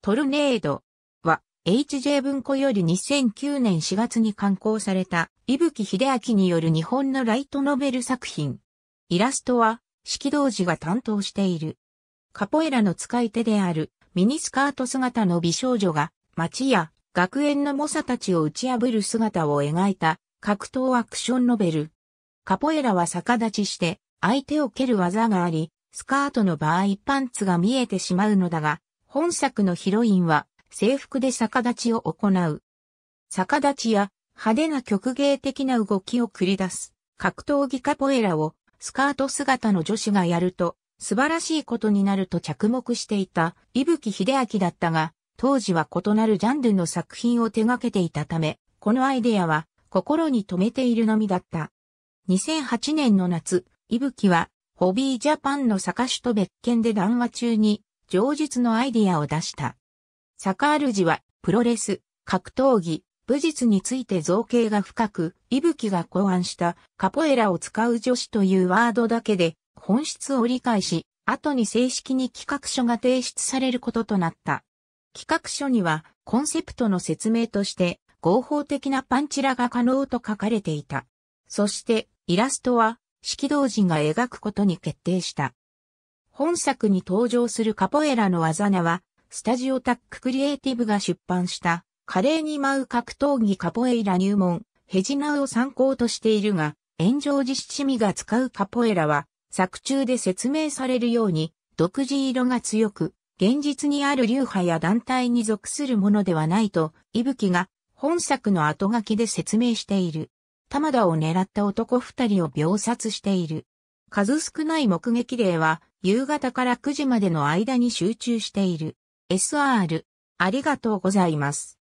トルネードは HJ 文庫より2009年4月に刊行された伊吹秀明による日本のライトノベル作品。イラストは式道寺が担当している。カポエラの使い手であるミニスカート姿の美少女が街や学園の猛者たちを打ち破る姿を描いた格闘アクションノベル。カポエラは逆立ちして相手を蹴る技があり、スカートの場合パンツが見えてしまうのだが、本作のヒロインは制服で逆立ちを行う。逆立ちや派手な曲芸的な動きを繰り出す格闘技カポエラをスカート姿の女子がやると素晴らしいことになると着目していた伊吹秀明だったが当時は異なるジャンルの作品を手掛けていたためこのアイデアは心に留めているのみだった。2008年の夏、伊吹はホビージャパンの坂手と別件で談話中に上述のアイディアを出した。サカールジは、プロレス、格闘技、武術について造形が深く、伊吹が考案したカポエラを使う女子というワードだけで本質を理解し、後に正式に企画書が提出されることとなった。企画書にはコンセプトの説明として合法的なパンチラが可能と書かれていた。そしてイラストは式道人が描くことに決定した。本作に登場するカポエラの技名は、スタジオタッククリエイティブが出版した、華麗に舞う格闘技カポエラ入門、ヘジナを参考としているが、炎上実施味が使うカポエラは、作中で説明されるように、独自色が強く、現実にある流派や団体に属するものではないと、伊吹が本作の後書きで説明している。玉田を狙った男二人を秒殺している。数少ない目撃例は、夕方から9時までの間に集中している。SR、ありがとうございます。